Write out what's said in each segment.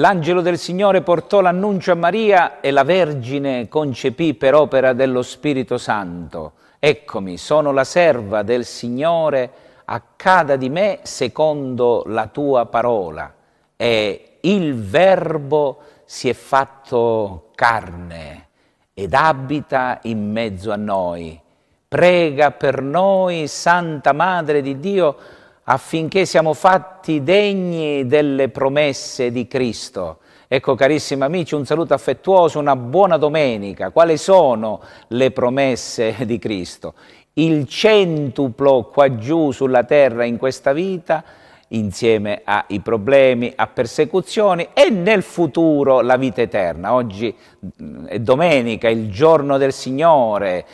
L'angelo del Signore portò l'annuncio a Maria e la Vergine concepì per opera dello Spirito Santo. Eccomi, sono la serva del Signore, accada di me secondo la tua parola. E il Verbo si è fatto carne ed abita in mezzo a noi. Prega per noi, Santa Madre di Dio, affinché siamo fatti degni delle promesse di Cristo. Ecco carissimi amici, un saluto affettuoso, una buona domenica. Quali sono le promesse di Cristo? Il centuplo qua giù sulla terra in questa vita, insieme ai problemi, a persecuzioni e nel futuro la vita eterna. Oggi mm, è domenica, il giorno del Signore,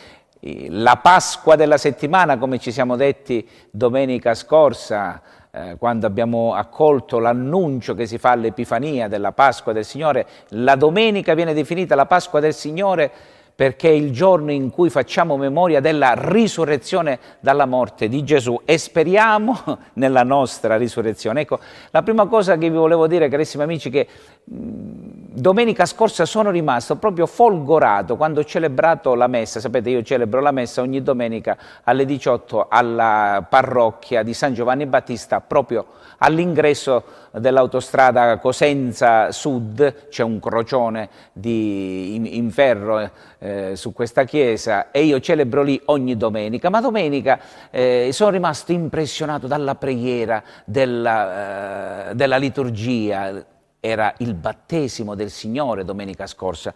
la Pasqua della settimana, come ci siamo detti domenica scorsa, eh, quando abbiamo accolto l'annuncio che si fa all'Epifania della Pasqua del Signore, la domenica viene definita la Pasqua del Signore perché è il giorno in cui facciamo memoria della risurrezione dalla morte di Gesù e speriamo nella nostra risurrezione. Ecco, la prima cosa che vi volevo dire, carissimi amici, che mh, mm, domenica scorsa sono rimasto proprio folgorato quando ho celebrato la messa, sapete io celebro la messa ogni domenica alle 18 alla parrocchia di San Giovanni Battista proprio all'ingresso dell'autostrada Cosenza Sud, c'è un crocione di, in, in, ferro eh, su questa chiesa e io celebro lì ogni domenica, ma domenica eh, sono rimasto impressionato dalla preghiera, della, eh, della liturgia, era il battesimo del Signore domenica scorsa.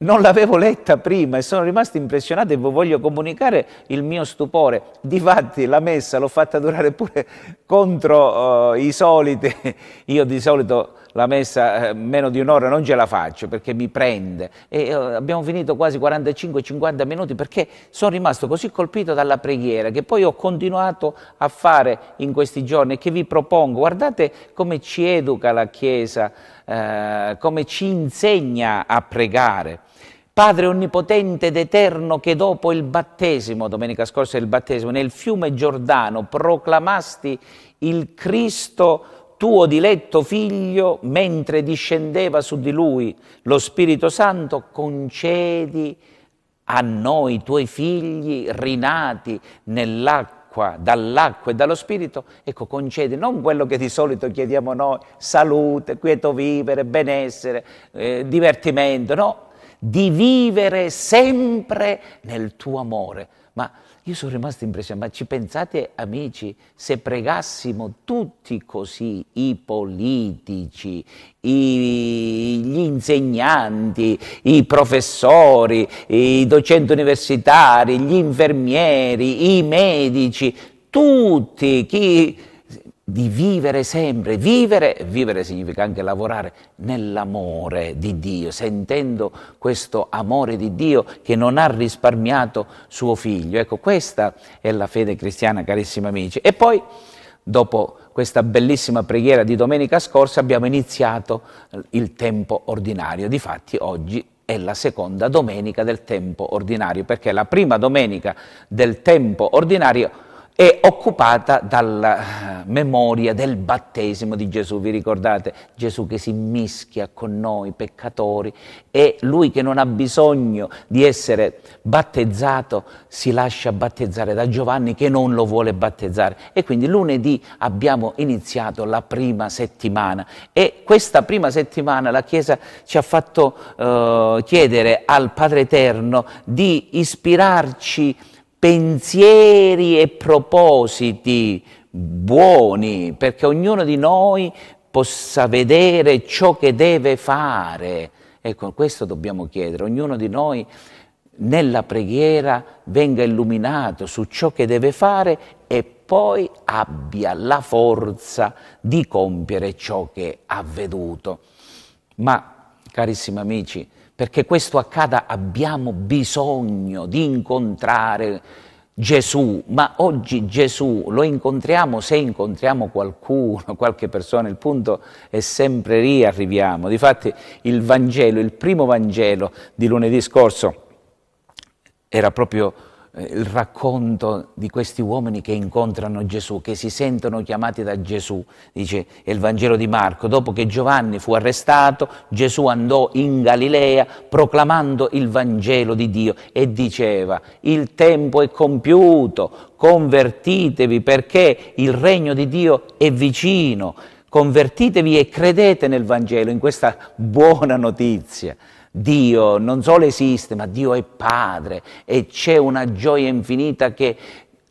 Non l'avevo letta prima e sono rimasto impressionato e vi voglio comunicare il mio stupore. Difatti la messa l'ho fatta durare pure contro uh, i soliti. Io di solito la messa eh, meno di un'ora non ce la faccio perché mi prende. E eh, abbiamo finito quasi 45-50 minuti perché sono rimasto così colpito dalla preghiera che poi ho continuato a fare in questi giorni e che vi propongo. Guardate come ci educa la Chiesa, eh, come ci insegna a pregare. Padre onnipotente ed eterno che dopo il battesimo, domenica scorsa il battesimo, nel fiume Giordano proclamasti il Cristo tuo diletto figlio, mentre discendeva su di lui lo Spirito Santo, concedi a noi, tuoi figli, rinati nell'acqua, dall'acqua e dallo Spirito, ecco, concedi non quello che di solito chiediamo noi, salute, quieto vivere, benessere, eh, divertimento, no, di vivere sempre nel tuo amore. Ma io sono rimasto impressionato, ma ci pensate amici, se pregassimo tutti così, i politici, i, gli insegnanti, i professori, i docenti universitari, gli infermieri, i medici, tutti, chi di vivere sempre, vivere, vivere significa anche lavorare nell'amore di Dio, sentendo questo amore di Dio che non ha risparmiato suo figlio. Ecco, questa è la fede cristiana, carissimi amici. E poi, dopo questa bellissima preghiera di domenica scorsa, abbiamo iniziato il tempo ordinario. Difatti, oggi è la seconda domenica del tempo ordinario, perché la prima domenica del tempo ordinario è occupata dalla eh, memoria del battesimo di Gesù. Vi ricordate? Gesù che si mischia con noi peccatori e lui che non ha bisogno di essere battezzato si lascia battezzare da Giovanni che non lo vuole battezzare. E quindi lunedì abbiamo iniziato la prima settimana e questa prima settimana la Chiesa ci ha fatto eh, chiedere al Padre Eterno di ispirarci pensieri e propositi buoni, perché ognuno di noi possa vedere ciò che deve fare. Ecco, questo dobbiamo chiedere, ognuno di noi nella preghiera venga illuminato su ciò che deve fare e poi abbia la forza di compiere ciò che ha veduto. Ma, carissimi amici, perché questo accada abbiamo bisogno di incontrare Gesù, ma oggi Gesù lo incontriamo se incontriamo qualcuno, qualche persona, il punto è sempre lì arriviamo. Difatti il Vangelo, il primo Vangelo di lunedì scorso era proprio eh, il racconto di questi uomini che incontrano Gesù, che si sentono chiamati da Gesù, dice il Vangelo di Marco, dopo che Giovanni fu arrestato, Gesù andò in Galilea proclamando il Vangelo di Dio e diceva, il tempo è compiuto, convertitevi perché il regno di Dio è vicino. Convertitevi e credete nel Vangelo, in questa buona notizia. Dio non solo esiste, ma Dio è Padre e c'è una gioia infinita che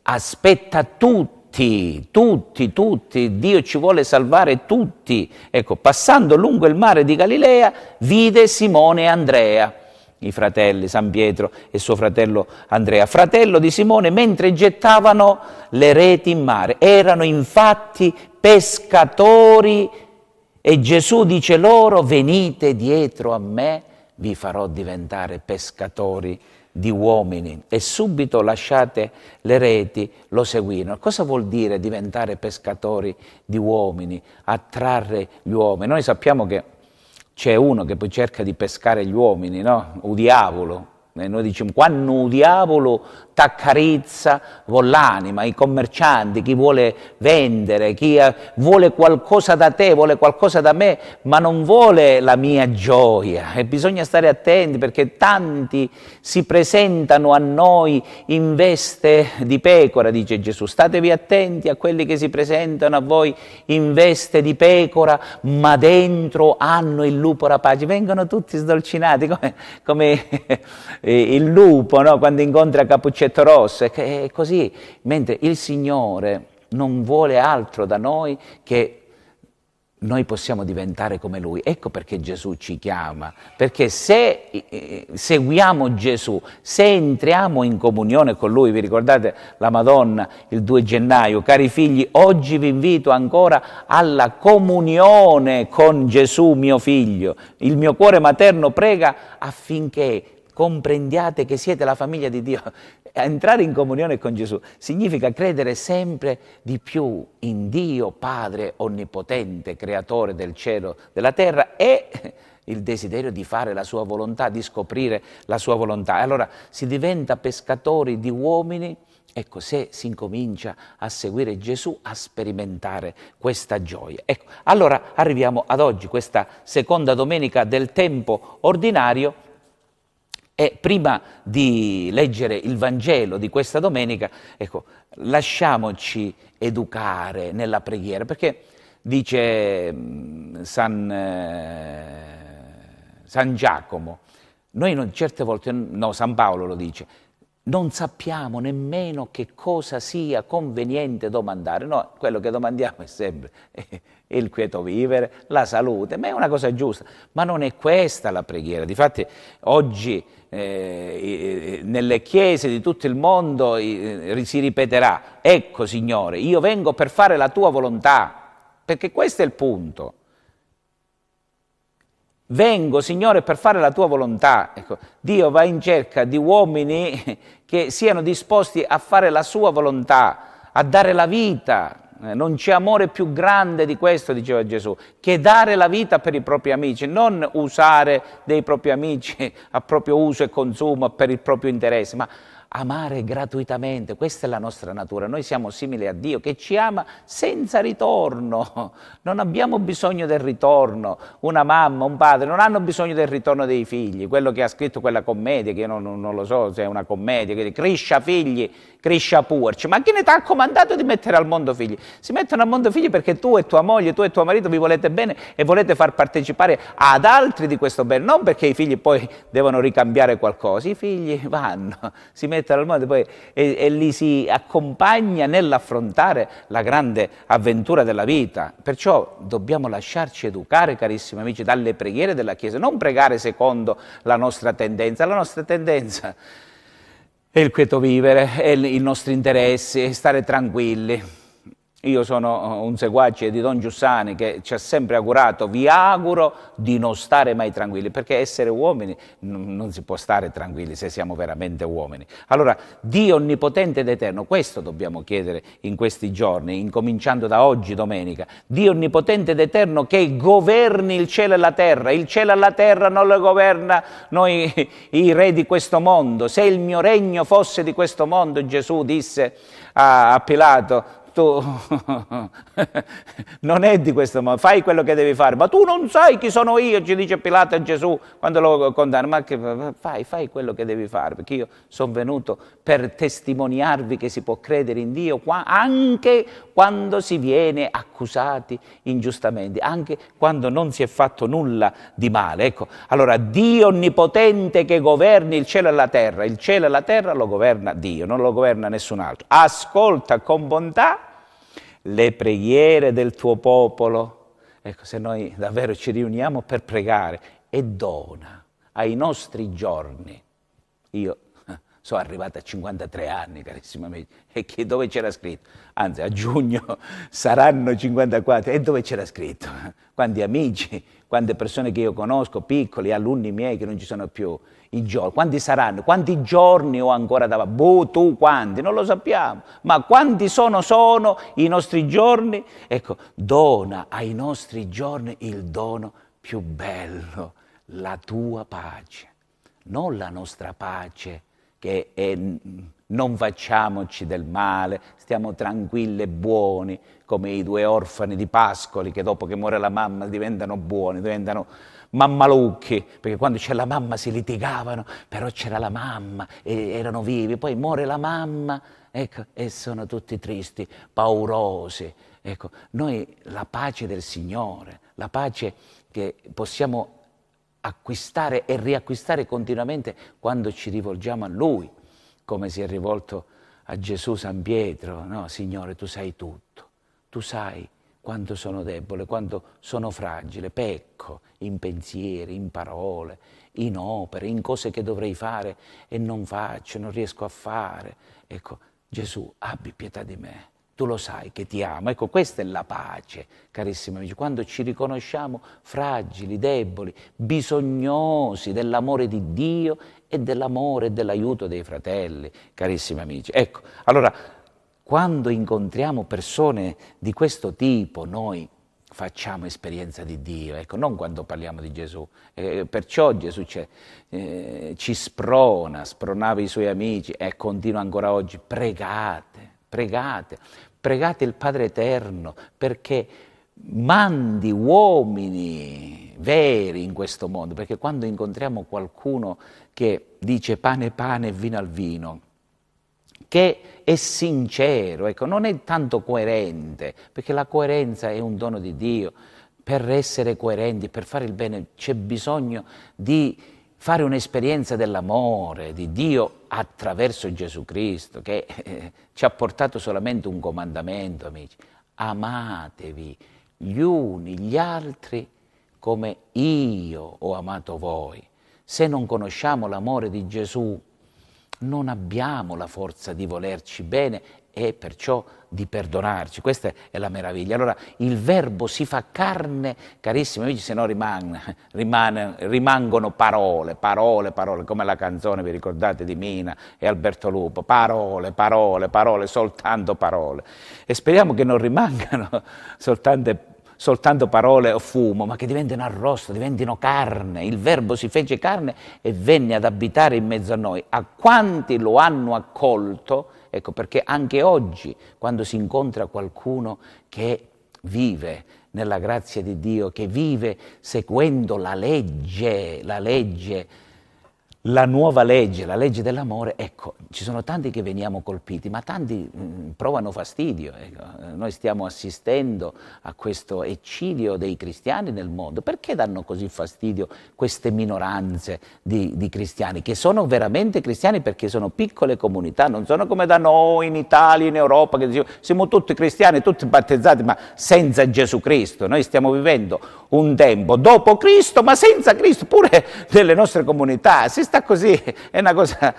aspetta tutti, tutti, tutti. Dio ci vuole salvare tutti. Ecco, passando lungo il mare di Galilea, vide Simone e Andrea i fratelli, San Pietro e suo fratello Andrea, fratello di Simone, mentre gettavano le reti in mare. Erano infatti pescatori e Gesù dice loro venite dietro a me, vi farò diventare pescatori di uomini e subito lasciate le reti, lo seguirono. Cosa vuol dire diventare pescatori di uomini, attrarre gli uomini? Noi sappiamo che c'è uno che poi cerca di pescare gli uomini, no? Un diavolo, noi diciamo quando diavolo t'accarezza con l'anima, i commercianti, chi vuole vendere, chi eh, vuole qualcosa da te, vuole qualcosa da me, ma non vuole la mia gioia. E bisogna stare attenti perché tanti si presentano a noi in veste di pecora, dice Gesù. Statevi attenti a quelli che si presentano a voi in veste di pecora, ma dentro hanno il lupo rapace. Vengono tutti sdolcinati come, come eh, il lupo no? quando incontra Capuccetto Rosso, è, così, mentre il Signore non vuole altro da noi che noi possiamo diventare come Lui. Ecco perché Gesù ci chiama, perché se eh, seguiamo Gesù, se entriamo in comunione con Lui, vi ricordate la Madonna il 2 gennaio, cari figli, oggi vi invito ancora alla comunione con Gesù mio figlio. Il mio cuore materno prega affinché comprendiate che siete la famiglia di Dio. Entrare in comunione con Gesù significa credere sempre di più in Dio Padre Onnipotente, Creatore del cielo, della terra e il desiderio di fare la sua volontà, di scoprire la sua volontà. Allora si diventa pescatori di uomini. Ecco, se si incomincia a seguire Gesù, a sperimentare questa gioia. Ecco, allora arriviamo ad oggi, questa seconda domenica del tempo ordinario e prima di leggere il Vangelo di questa domenica, ecco, lasciamoci educare nella preghiera, perché dice mm, San, eh, San Giacomo, noi non, certe volte, no, San Paolo lo dice, non sappiamo nemmeno che cosa sia conveniente domandare. No, quello che domandiamo è sempre eh, il quieto vivere, la salute, ma è una cosa giusta. Ma non è questa la preghiera. Difatti, oggi eh, nelle chiese di tutto il mondo eh, si ripeterà, ecco Signore, io vengo per fare la tua volontà, perché questo è il punto. Vengo, Signore, per fare la tua volontà. Ecco, Dio va in cerca di uomini che siano disposti a fare la sua volontà, a dare la vita, eh, non c'è amore più grande di questo, diceva Gesù, che dare la vita per i propri amici, non usare dei propri amici a proprio uso e consumo, per il proprio interesse, ma amare gratuitamente, questa è la nostra natura, noi siamo simili a Dio che ci ama senza ritorno, non abbiamo bisogno del ritorno, una mamma, un padre non hanno bisogno del ritorno dei figli, quello che ha scritto quella commedia, che io non, non lo so se è una commedia, che dice criscia figli, criscia puerci, ma chi ne ti ha comandato di mettere al mondo figli? Si mettono al mondo figli perché tu e tua moglie, tu e tuo marito vi volete bene e volete far partecipare ad altri di questo bene, non perché i figli poi devono ricambiare qualcosa, i figli vanno, si mettono mettere al mondo poi, e, e li si accompagna nell'affrontare la grande avventura della vita. Perciò dobbiamo lasciarci educare, carissimi amici, dalle preghiere della Chiesa, non pregare secondo la nostra tendenza, la nostra tendenza è il quieto vivere, è il, i nostri interessi, è stare tranquilli. Io sono eh, un seguace di Don Giussani che ci ha sempre augurato, vi auguro di non stare mai tranquilli, perché essere uomini non si può stare tranquilli se siamo veramente uomini. Allora, Dio onnipotente ed eterno, questo dobbiamo chiedere in questi giorni, incominciando da oggi domenica, Dio onnipotente ed eterno che governi il cielo e la terra, il cielo e la terra non lo governa noi i re di questo mondo, se il mio regno fosse di questo mondo, Gesù disse a Pilato, tu non è di questo modo, fai quello che devi fare, ma tu non sai chi sono io, ci dice Pilato a Gesù quando lo condanna, ma che, fai, fai quello che devi fare, perché io sono venuto per testimoniarvi che si può credere in Dio qua, anche quando si viene accusati ingiustamente, anche quando non si è fatto nulla di male. Ecco, allora Dio onnipotente che governi il cielo e la terra, il cielo e la terra lo governa Dio, non lo governa nessun altro. Ascolta con bontà le preghiere del tuo popolo. Ecco, se noi davvero ci riuniamo per pregare e dona ai nostri giorni. Io sono arrivata a 53 anni, carissimi amici, e che, dove c'era scritto? Anzi, a giugno saranno 54, e dove c'era scritto? Quanti amici quante persone che io conosco, piccoli, alunni miei che non ci sono più, i giorni, quanti saranno, quanti giorni ho ancora da fare, boh, tu quanti, non lo sappiamo, ma quanti sono, sono i nostri giorni? Ecco, dona ai nostri giorni il dono più bello, la tua pace, non la nostra pace che è non facciamoci del male, stiamo tranquilli e buoni, come i due orfani di Pascoli che dopo che muore la mamma diventano buoni, diventano mammalucchi, perché quando c'è la mamma si litigavano, però c'era la mamma, e erano vivi, poi muore la mamma, ecco, e sono tutti tristi, paurosi. Ecco, noi la pace del Signore, la pace che possiamo acquistare e riacquistare continuamente quando ci rivolgiamo a Lui come si è rivolto a Gesù San Pietro, no Signore tu sai tutto, tu sai quanto sono debole, quanto sono fragile, pecco in pensieri, in parole, in opere, in cose che dovrei fare e non faccio, non riesco a fare. Ecco, Gesù, abbi pietà di me tu lo sai che ti amo. Ecco, questa è la pace, carissimi amici, quando ci riconosciamo fragili, deboli, bisognosi dell'amore di Dio e dell'amore e dell'aiuto dei fratelli, carissimi amici. Ecco, allora, quando incontriamo persone di questo tipo, noi facciamo esperienza di Dio, ecco, non quando parliamo di Gesù. Eh, perciò Gesù eh, ci sprona, spronava i suoi amici e continua ancora oggi, pregate pregate, pregate il Padre Eterno perché mandi uomini veri in questo mondo, perché quando incontriamo qualcuno che dice pane pane e vino al vino, che è sincero, ecco, non è tanto coerente, perché la coerenza è un dono di Dio. Per essere coerenti, per fare il bene, c'è bisogno di fare un'esperienza dell'amore di Dio attraverso Gesù Cristo, che eh, ci ha portato solamente un comandamento, amici. Amatevi gli uni gli altri come io ho amato voi. Se non conosciamo l'amore di Gesù, non abbiamo la forza di volerci bene e perciò di perdonarci. Questa è la meraviglia. Allora il verbo si fa carne, carissimi amici, se no rimane, rimane, rimangono parole, parole, parole, come la canzone, vi ricordate, di Mina e Alberto Lupo, parole, parole, parole, soltanto parole. E speriamo che non rimangano soltanto parole soltanto parole o fumo, ma che diventino arrosto, diventino carne. Il verbo si fece carne e venne ad abitare in mezzo a noi. A quanti lo hanno accolto, Ecco perché anche oggi, quando si incontra qualcuno che vive nella grazia di Dio, che vive seguendo la legge, la legge la nuova legge, la legge dell'amore, ecco, ci sono tanti che veniamo colpiti, ma tanti mm, provano fastidio. Ecco. Noi stiamo assistendo a questo eccidio dei cristiani nel mondo. Perché danno così fastidio queste minoranze di, di cristiani, che sono veramente cristiani perché sono piccole comunità, non sono come da noi in Italia, in Europa, che diciamo, siamo tutti cristiani, tutti battezzati, ma senza Gesù Cristo. Noi stiamo vivendo un tempo dopo Cristo, ma senza Cristo, pure nelle nostre comunità. Si sta così, è una cosa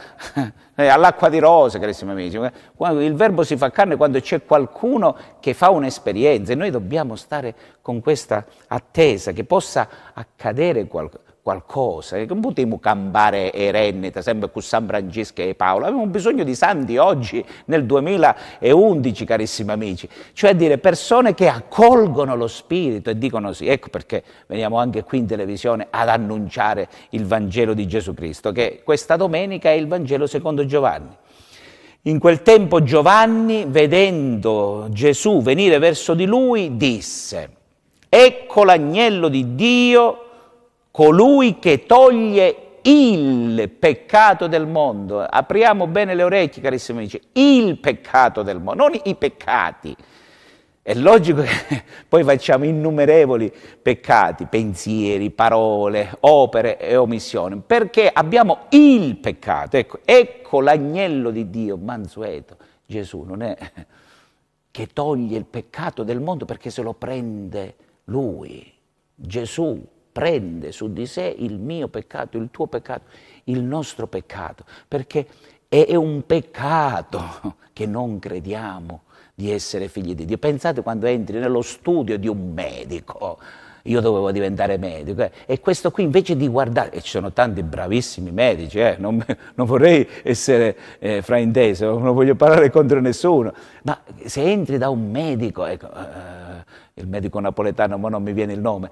all'acqua di rose, carissimi amici. Il verbo si fa carne quando c'è qualcuno che fa un'esperienza e noi dobbiamo stare con questa attesa che possa accadere qualcosa qualcosa, non potevamo campare e sempre con San Francesco e Paolo, abbiamo bisogno di santi oggi nel 2011 carissimi amici, cioè dire persone che accolgono lo Spirito e dicono sì, ecco perché veniamo anche qui in televisione ad annunciare il Vangelo di Gesù Cristo, che questa domenica è il Vangelo secondo Giovanni. In quel tempo Giovanni, vedendo Gesù venire verso di lui, disse, ecco l'agnello di Dio colui che toglie il peccato del mondo. Apriamo bene le orecchie, carissimi amici, il peccato del mondo, non i peccati. È logico che poi facciamo innumerevoli peccati, pensieri, parole, opere e omissioni, perché abbiamo il peccato. Ecco, ecco l'agnello di Dio, mansueto, Gesù, non è che toglie il peccato del mondo perché se lo prende lui, Gesù, prende su di sé il mio peccato, il tuo peccato, il nostro peccato, perché è un peccato che non crediamo di essere figli di Dio. Pensate quando entri nello studio di un medico, io dovevo diventare medico. Eh. E questo qui invece di guardare, e ci sono tanti bravissimi medici, eh, non, non, vorrei essere eh, frainteso, non voglio parlare contro nessuno, ma se entri da un medico, ecco, eh, il medico napoletano, ma non mi viene il nome,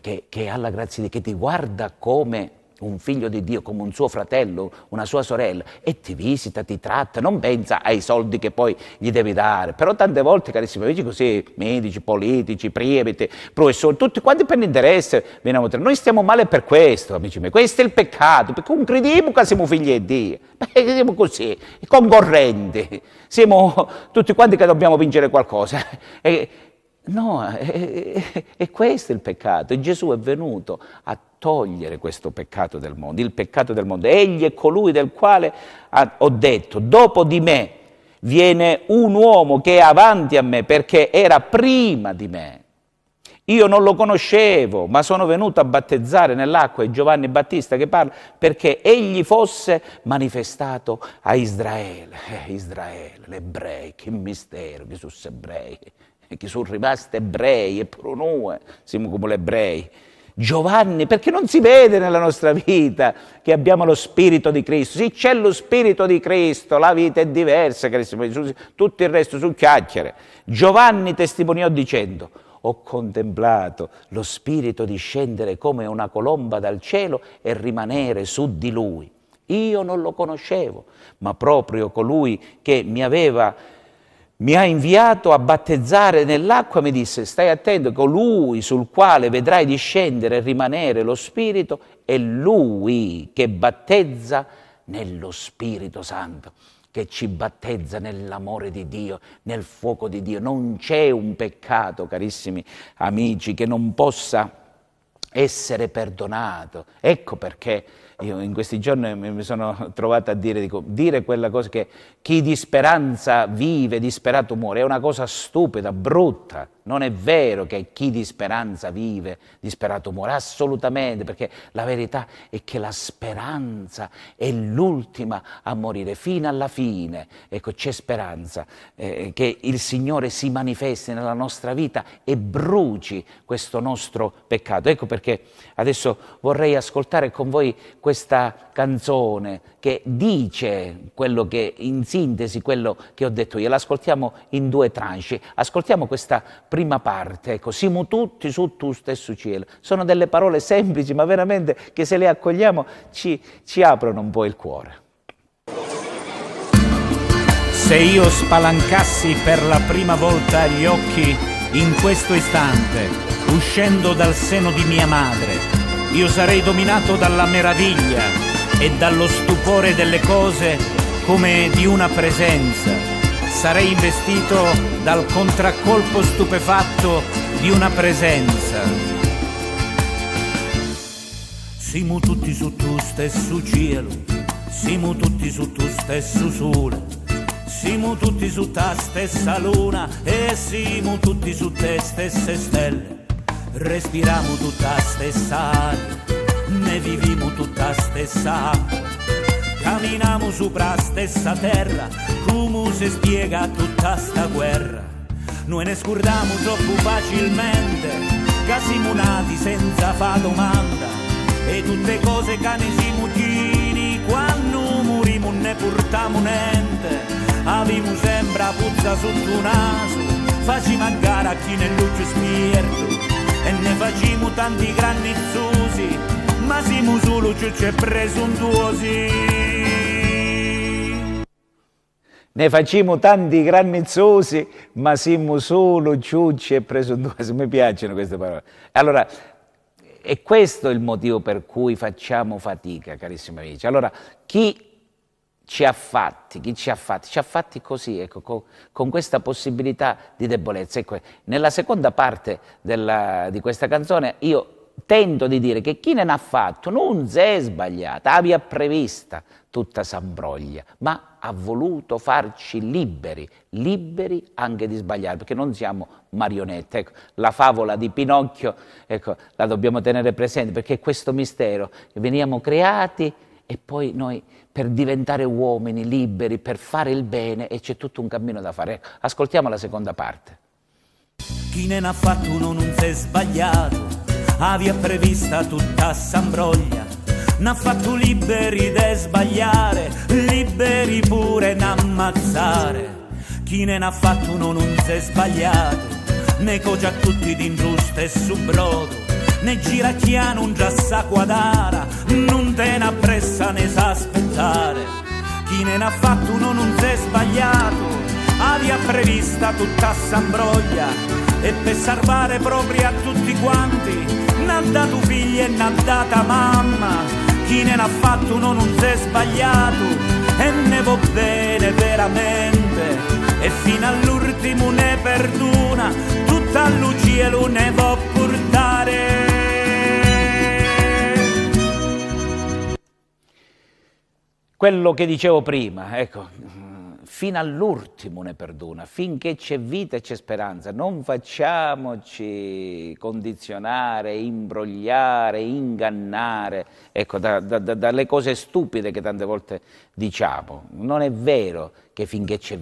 che, che ha la grazia di che ti guarda come un figlio di Dio, come un suo fratello, una sua sorella, e ti visita, ti tratta, non pensa ai soldi che poi gli devi dare. Però tante volte, carissimi amici, così, medici, politici, prieviti, professori, tutti quanti per interesse, veniamo tra noi stiamo male per questo, amici miei, questo è il peccato, perché non crediamo che siamo figli di Dio, perché siamo così, concorrenti, siamo tutti quanti che dobbiamo vincere qualcosa. E, No, è, è, è, questo il peccato. E Gesù è venuto a togliere questo peccato del mondo, il peccato del mondo. Egli è colui del quale ha, ho detto, dopo di me viene un uomo che è avanti a me perché era prima di me. Io non lo conoscevo, ma sono venuto a battezzare nell'acqua, è Giovanni Battista che parla, perché egli fosse manifestato a Israele. Eh, Israele, l'ebrei, che mistero, Gesù ebrei e che sono rimasti ebrei, e pure noi siamo come gli ebrei. Giovanni, perché non si vede nella nostra vita che abbiamo lo Spirito di Cristo? Sì, c'è lo Spirito di Cristo, la vita è diversa, tutto il resto su chiacchiere. Giovanni testimoniò dicendo, ho contemplato lo Spirito discendere come una colomba dal cielo e rimanere su di lui. Io non lo conoscevo, ma proprio colui che mi aveva mi ha inviato a battezzare nell'acqua, mi disse, stai attento, colui sul quale vedrai discendere e rimanere lo Spirito è lui che battezza nello Spirito Santo, che ci battezza nell'amore di Dio, nel fuoco di Dio. Non c'è un peccato, carissimi amici, che non possa essere perdonato. Ecco perché io in questi giorni mi sono trovato a dire, dico, dire quella cosa che chi di speranza vive, disperato muore, è una cosa stupida, brutta. Non è vero che chi di speranza vive, disperato muore, assolutamente, perché la verità è che la speranza è l'ultima a morire, fino alla fine. Ecco, c'è speranza eh, che il Signore si manifesti nella nostra vita e bruci questo nostro peccato. Ecco perché adesso vorrei ascoltare con voi questo questa canzone che dice quello che, in sintesi, quello che ho detto io. L'ascoltiamo in due tranche. Ascoltiamo questa prima parte, ecco, siamo tutti su tu stesso cielo. Sono delle parole semplici, ma veramente che se le accogliamo ci, ci aprono un po' il cuore. Se io spalancassi per la prima volta gli occhi in questo istante, uscendo dal seno di mia madre, io sarei dominato dalla meraviglia e dallo stupore delle cose come di una presenza. Sarei investito dal contraccolpo stupefatto di una presenza. Siamo tutti su tu stesso cielo, siamo tutti su tu stesso sole. Siamo tutti su ta stessa luna e siamo tutti su te stesse stelle. Respiriamo tutta stessa aria, ne viviamo tutta stessa Camminiamo sopra stessa terra, come si spiega tutta sta guerra. Noi ne scordiamo troppo facilmente, che siamo nati senza fa domanda. E tutte cose che ne siamo gini, quando morimo ne portiamo niente. Avimo sempre puzza sotto naso, facciamo a gara a chi nell'occhio spirito e ne facciamo tanti grandi zusi, ma siamo solo e presuntuosi ne facciamo tanti grandi zusi, ma siamo solo ciucci e presuntuosi. Mi piacciono queste parole. Allora, è questo il motivo per cui facciamo fatica, carissimi amici. Allora, chi ci ha fatti, chi ci ha fatti? Ci ha fatti così, ecco, con, con questa possibilità di debolezza. Ecco, nella seconda parte della, di questa canzone io tento di dire che chi ne ha fatto non si è sbagliata, aveva prevista tutta s'ambroglia, ma ha voluto farci liberi, liberi anche di sbagliare, perché non siamo marionette. Ecco, la favola di Pinocchio ecco, la dobbiamo tenere presente, perché questo mistero, veniamo creati e poi noi per diventare uomini liberi, per fare il bene e c'è tutto un cammino da fare. Ascoltiamo la seconda parte. Chi ne ha fatto uno non si è sbagliato, avia prevista tutta s'ambroglia, n'ha fatto liberi da sbagliare, liberi pure n'ammazzare. Chi ne ha fatto uno non si è sbagliato, ne cogia tutti d'ingiusto e subrodo, ne gira chi non già sa quadara, non te ne appressa ne sa aspettare salutare chi ne ha fatto uno non si è sbagliato avia prevista tutta s'ambroglia e per salvare proprio a tutti quanti n'ha dato figli e n'ha data mamma chi ne ha fatto uno non si è sbagliato e ne va bene veramente e fino all'ultimo ne perdona tutta lucia e ne va quello che dicevo prima, ecco, fino all'ultimo ne perdona, finché c'è vita e c'è speranza, non facciamoci condizionare, imbrogliare, ingannare, ecco, da, da, da, dalle cose stupide che tante volte diciamo. Non è vero che finché c'è...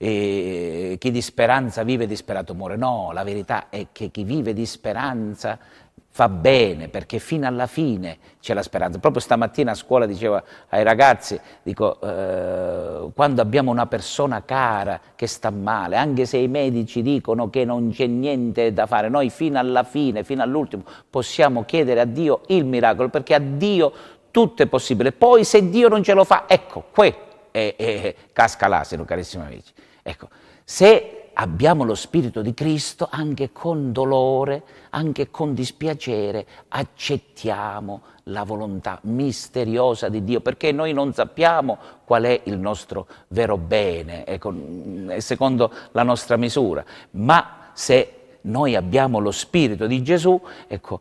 Eh, chi di speranza vive disperato muore, no, la verità è che chi vive di speranza fa bene perché fino alla fine c'è la speranza. Proprio stamattina a scuola dicevo ai ragazzi, dico, eh, quando abbiamo una persona cara che sta male, anche se i medici dicono che non c'è niente da fare, noi fino alla fine, fino all'ultimo, possiamo chiedere a Dio il miracolo perché a Dio tutto è possibile. Poi se Dio non ce lo fa, ecco, qui eh, eh, casca l'asino, carissimi amici. Ecco, se abbiamo lo Spirito di Cristo, anche con dolore, anche con dispiacere, accettiamo la volontà misteriosa di Dio, perché noi non sappiamo qual è il nostro vero bene, secondo la nostra misura, ma se noi abbiamo lo Spirito di Gesù, ecco,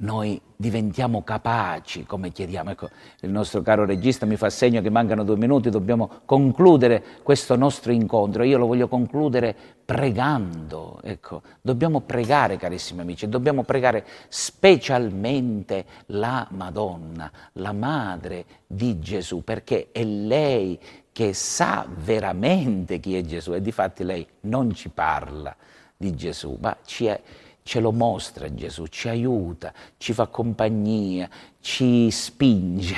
noi diventiamo capaci come chiediamo. Ecco, il nostro caro regista mi fa segno che mancano due minuti, dobbiamo concludere questo nostro incontro. Io lo voglio concludere pregando. Ecco, dobbiamo pregare, carissimi amici, dobbiamo pregare specialmente la Madonna, la Madre di Gesù, perché è lei che sa veramente chi è Gesù e di fatti lei non ci parla di Gesù, ma ci è ce lo mostra Gesù, ci aiuta, ci fa compagnia, ci spinge.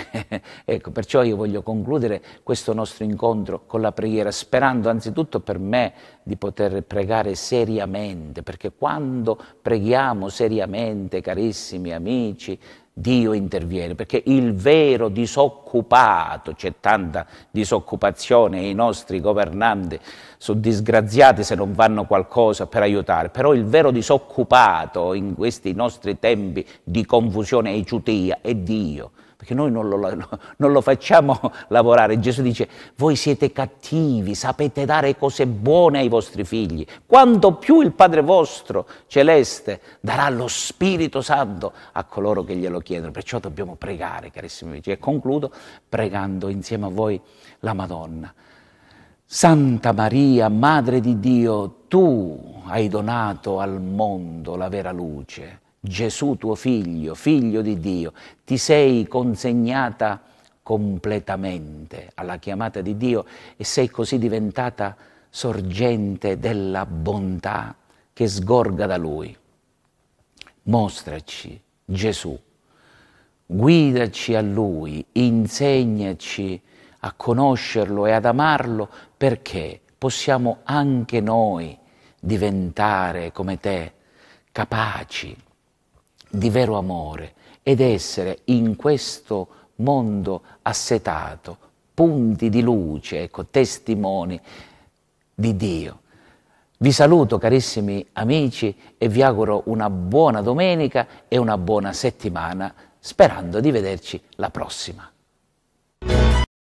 ecco, perciò io voglio concludere questo nostro incontro con la preghiera, sperando anzitutto per me di poter pregare seriamente, perché quando preghiamo seriamente, carissimi amici, Dio interviene, perché il vero disoccupato, c'è tanta disoccupazione e i nostri governanti sono disgraziati se non fanno qualcosa per aiutare, però il vero disoccupato in questi nostri tempi di confusione e ciutia è Dio perché noi non lo, non lo, facciamo lavorare. Gesù dice, voi siete cattivi, sapete dare cose buone ai vostri figli, quanto più il Padre vostro celeste darà lo Spirito Santo a coloro che glielo chiedono. Perciò dobbiamo pregare, carissimi amici, e concludo pregando insieme a voi la Madonna. Santa Maria, Madre di Dio, tu hai donato al mondo la vera luce Gesù tuo figlio, figlio di Dio, ti sei consegnata completamente alla chiamata di Dio e sei così diventata sorgente della bontà che sgorga da Lui. Mostraci Gesù, guidaci a Lui, insegnaci a conoscerlo e ad amarlo perché possiamo anche noi diventare come te, capaci di vero amore ed essere in questo mondo assetato, punti di luce, ecco, testimoni di Dio. Vi saluto carissimi amici e vi auguro una buona domenica e una buona settimana, sperando di vederci la prossima.